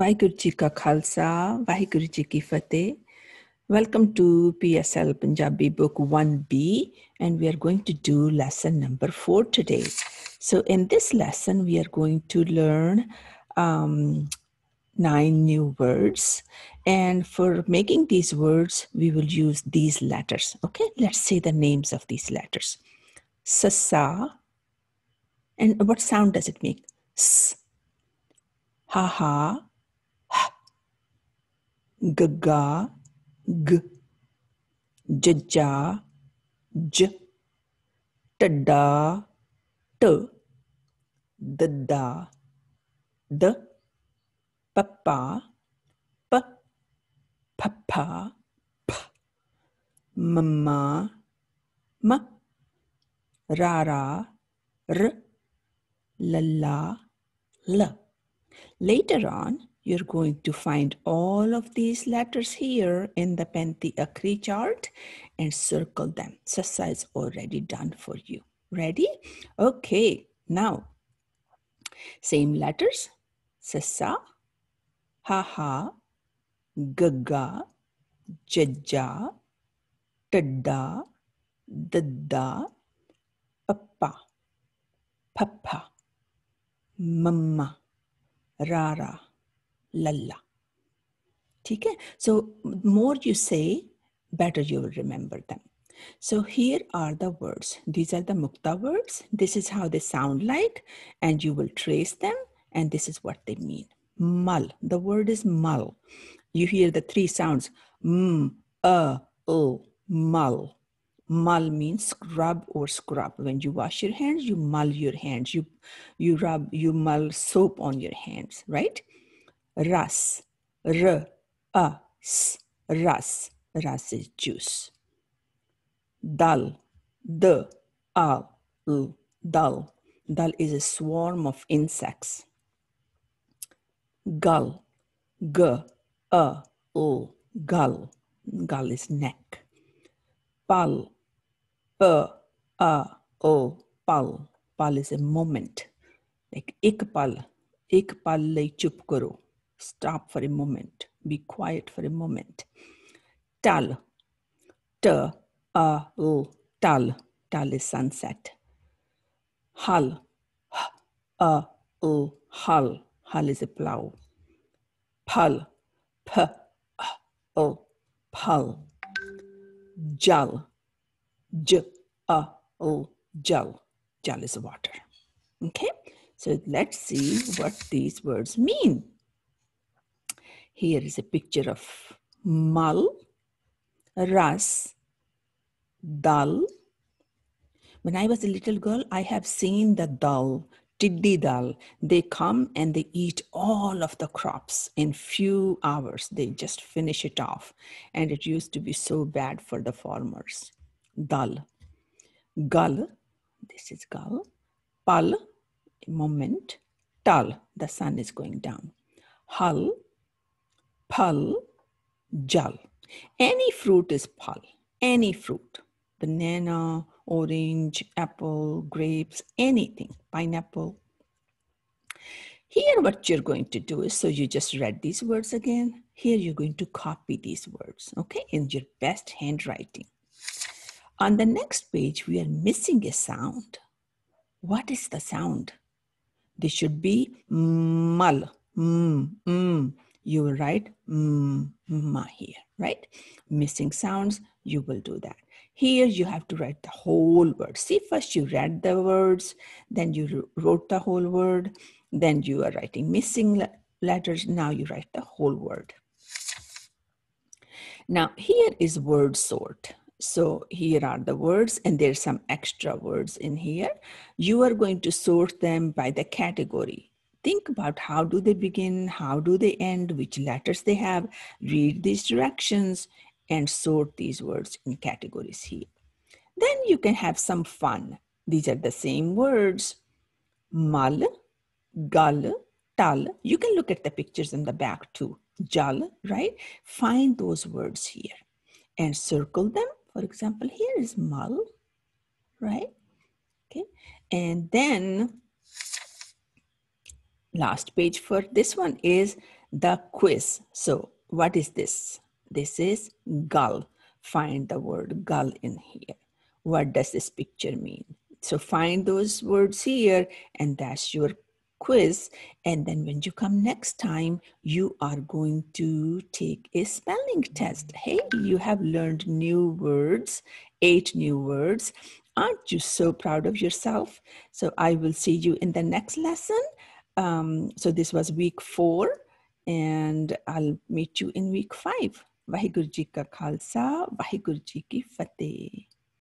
ਵਾਹਿਗੁਰੂ ਜੀ ਕਾ ਖਾਲਸਾ ਵਾਹਿਗੁਰੂ ਜੀ ਕੀ ਫਤਿਹ welcome to PSL Punjabi book 1B and we are going to do lesson number 4 today so in this lesson we are going to learn nine new words and for making these words we will use these letters okay let's say the names of these letters sasa and what sound does it make s ha ha gaga, g, jaja, j, tada, t, dada, d, papa, p, papa, p, mama, m, rara, r, la, l. Later on, you're going to find all of these letters here in the Penthiacry chart and circle them. Exercise already done for you. Ready? Okay, now same letters. Sasa, haha, gaga, jaja, tada, dada, papa, papa, mama, rara. लल्ला ठीक So more you say, better you will remember them. So here are the words. These are the mukta words. This is how they sound like, and you will trace them, and this is what they mean. Mal. The word is mal. You hear the three sounds m, a, o, mal. Mal means scrub or scrub. When you wash your hands, you mull your hands. You you rub, you mull soap on your hands, right? ras, r, a, s, ras. Ras is juice. Dal, d, al, l, dal. Dal is a swarm of insects. Gull, g, a, l, gull. Gull is neck. Pal, p, a, o, pal. Pal is a moment. Like ik pal, ik pal le chup karo. Stop for a moment. Be quiet for a moment. Tal. T a l tal. Tal is sunset. Hal. H a l hal. Hal is a plow. Pal. P a l pal. Jal. J a l jal. Jal is water. Okay, so let's see what these words mean. Here is a picture of mal, ras, dal. When I was a little girl, I have seen the dal, tiddi dal. They come and they eat all of the crops in few hours. They just finish it off. And it used to be so bad for the farmers. Dal. Gal, this is gal. Pal, moment. Tal, the sun is going down. Hal, Phal, Jal. Any fruit is Phal, any fruit. Banana, orange, apple, grapes, anything, pineapple. Here, what you're going to do is, so you just read these words again. Here, you're going to copy these words, okay, in your best handwriting. On the next page, we are missing a sound. What is the sound? This should be mal, mm, mm, you will write mm, ma here, right? Missing sounds, you will do that. Here you have to write the whole word. See, first you read the words, then you wrote the whole word, then you are writing missing letters, now you write the whole word. Now here is word sort. So here are the words and there's some extra words in here. You are going to sort them by the category think about how do they begin how do they end which letters they have read these directions and sort these words in categories here then you can have some fun these are the same words mal gal tal you can look at the pictures in the back too jal right find those words here and circle them for example here is mal right okay and then last page for this one is the quiz. So what is this? This is gull. Find the word gull in here. What does this picture mean? So find those words here and that's your quiz. And then when you come next time, you are going to take a spelling test. Hey, you have learned new words, eight new words. Aren't you so proud of yourself? So I will see you in the next lesson. Um, so this was week four, and I'll meet you in week five. Vaheguru Ji Ka Khalsa, Vaheguru Ki Fateh.